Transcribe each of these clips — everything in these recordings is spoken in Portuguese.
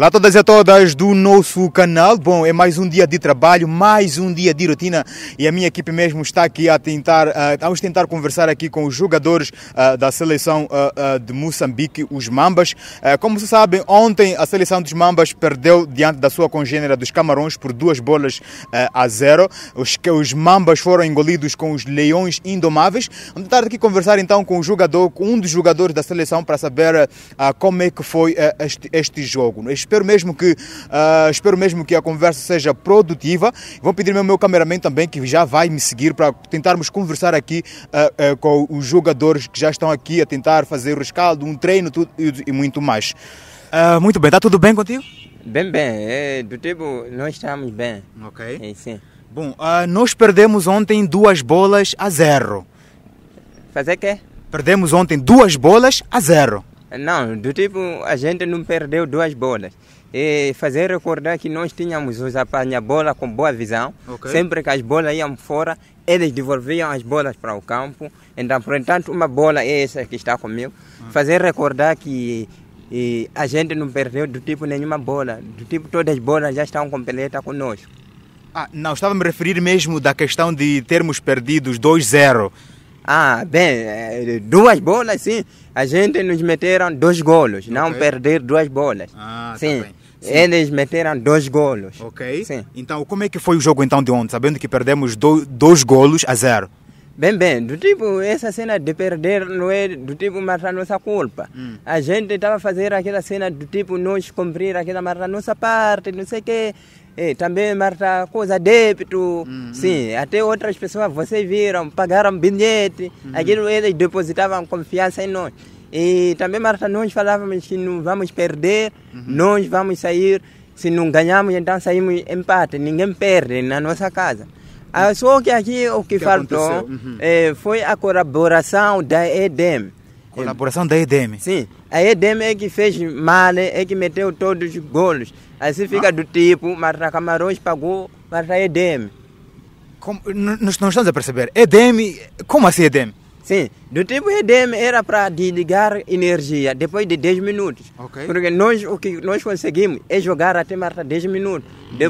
Olá a todas e a todas do nosso canal. Bom, é mais um dia de trabalho, mais um dia de rotina e a minha equipe mesmo está aqui a tentar, uh, vamos tentar conversar aqui com os jogadores uh, da seleção uh, de Moçambique, os Mambas. como vocês sabem, ontem a seleção dos Mambas perdeu diante da sua congênera dos Camarões por duas bolas a zero. Os, os Mambas foram engolidos com os Leões Indomáveis. Vamos tentar aqui conversar então com o jogador, com um dos jogadores da seleção para saber como é que foi este, este jogo. Este Espero mesmo que, uh, espero mesmo que a conversa seja produtiva. Vou pedir ao meu cameraman também que já vai me seguir para tentarmos conversar aqui uh, uh, com os jogadores que já estão aqui a tentar fazer o rescaldo, um treino tudo, e, e muito mais. muito bem, está tudo bem contigo? Bem, bem. É, do tempo, nós estamos bem. Ok. É, sim. Bom, nós perdemos ontem duas bolas a zero. Fazer quê? Perdemos ontem duas bolas a zero. Não, do tipo, a gente não perdeu duas bolas. E fazer recordar que nós tínhamos os apanha-bola com boa visão. Okay. Sempre que as bolas iam fora, eles devolviam as bolas para o campo. Então, por entanto, uma bola é essa que está comigo. Ah. Fazer recordar que e, a gente não perdeu do tipo nenhuma bola. Do tipo, todas as bolas já estão completas conosco. Ah, não, estava a me referir mesmo da questão de termos perdido 2-0. Ah, bem, é, duas bolas sim. A gente nos meteram dois golos, okay. não perder duas bolas. Ah, tá sim. Tá sim. Eles meteram dois golos. Ok. Sim. Então, como é que foi o jogo então de ontem? Sabendo que perdemos dois golos a zero. Bem, bem, do tipo, essa cena de perder não é do tipo matar nossa culpa. Hum. A gente estava fazendo aquela cena do tipo nós cumprir aquela matar nossa parte, não sei o quê. também marta coisa débito. Hum, Sim, hum. até outras pessoas, vocês viram, pagaram bilhete. Uhum. Aquilo eles depositavam confiança em nós. E também Marta, nós falávamos que não vamos perder, uhum. nós vamos sair. Se não ganhamos, então saímos empate. Ninguém perde na nossa casa. Ah, só que aqui o que, que faltou uhum. é, foi a colaboração da EDEM. Colaboração da EDEM? Sim. A EDEM é que fez mal, é, é que meteu todos os golos. Assim fica ah. do tipo, Marta Camarões pagou para a é EDEM. Como, nós não estamos a perceber. EDEM, como assim EDEM? Sim, do tipo EDM era para desligar energia depois de 10 minutos. Okay. Porque nós, o que nós conseguimos é jogar até Marta 10 minutos. De,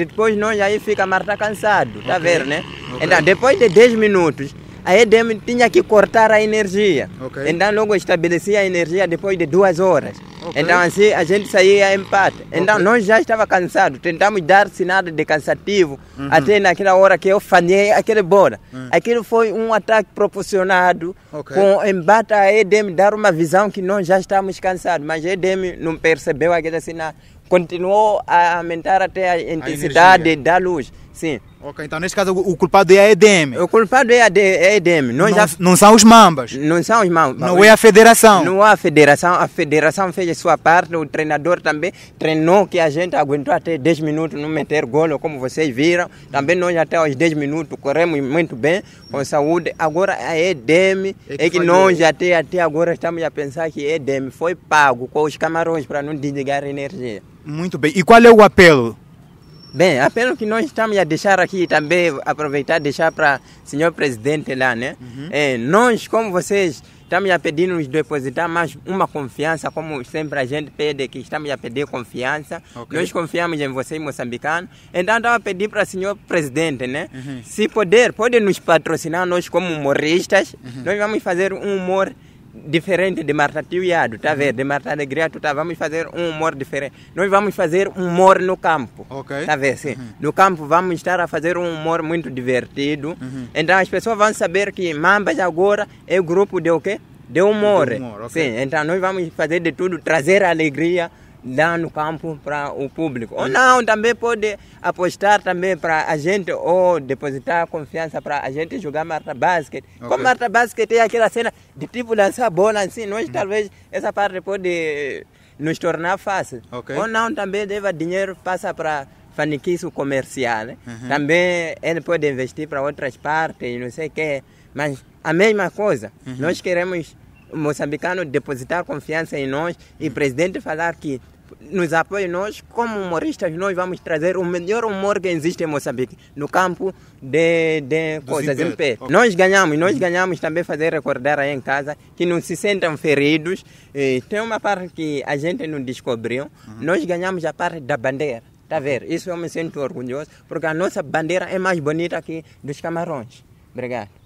depois nós aí fica Marta cansado, tá okay. vendo, né? Okay. Então, depois de 10 minutos, a EDM tinha que cortar a energia. Então, logo estabelecia a energia depois de duas horas. Okay. Então assim a gente saía a empate. Então okay. nós já estava cansado, tentamos dar sinal de cansativo uhum. até naquela hora que eu falei aquele bola. Uhum. Aquilo foi um ataque proporcionado okay. com embate a EDM dar uma visão que nós já estamos cansados, mas a EDM não percebeu aquele sinal. Continuou a aumentar até a intensidade a da luz. Sim. Ok, então neste caso o culpado é a EDM. O culpado é a é EDM. Não, já... não, são os mambas. Não são os mambas. Não tá é a federação. Não é a federação. A federação fez a sua parte, o treinador também treinou que a gente aguentou até 10 minutos não meter golo, como vocês viram. Também nós até aos 10 minutos corremos muito bem, com saúde. Agora a EDM é que, é que nós até, até agora estamos a pensar que a EDM foi pago com os camarões para não desligar a energia. Muito bem. E qual é o apelo Bem, apenas que nós estamos a deixar aqui também, aproveitar deixar para o senhor presidente lá, né? Uhum. É, nós, como vocês, estamos a pedir nos depositar mais uma confiança, como sempre a gente pede, que estamos a pedir confiança. Okay. Nós confiamos em vocês, moçambicanos. Então, estava a pedir para o senhor presidente, né? Uhum. Se puder pode nos patrocinar, nós como humoristas, uhum. nós vamos fazer um humor diferente de martatiuiado, tá vendo? De martadegrado, tá? Vamos fazer um humor diferente. Nós vamos fazer um humor no campo, okay. tá vendo? Sim. Uhum. No campo vamos estar a fazer um humor muito divertido. Uhum. Então as pessoas vão saber que Mambas agora é grupo de o quê? De humor. De humor okay. Sim, então nós vamos fazer de tudo, trazer alegria lá no campo para o público. Ou não, também pode apostar também para a gente ou depositar confiança para a gente jogar Marta Basket. Okay. Como Marta Basket é aquela cena de tipo lançar bola assim, nós uhum. talvez essa parte pode nos tornar fácil. Okay. Ou não, também deva dinheiro passar para faniquice comercial. Né? Uhum. Também ele pode investir para outras partes, não sei o quê. Mas a mesma coisa, uhum. nós queremos o moçambicano depositar confiança em nós e o uhum. presidente falar que nos apoie nós, como humoristas, nós vamos trazer o melhor humor que existe em Moçambique, no campo de, de coisas em pé. Okay. Nós ganhamos, nós ganhamos também fazer recordar aí em casa que não se sentam feridos. E tem uma parte que a gente não descobriu, uhum. nós ganhamos a parte da bandeira. Tá ver? Isso eu me sinto orgulhoso, porque a nossa bandeira é mais bonita que dos camarões. Obrigado.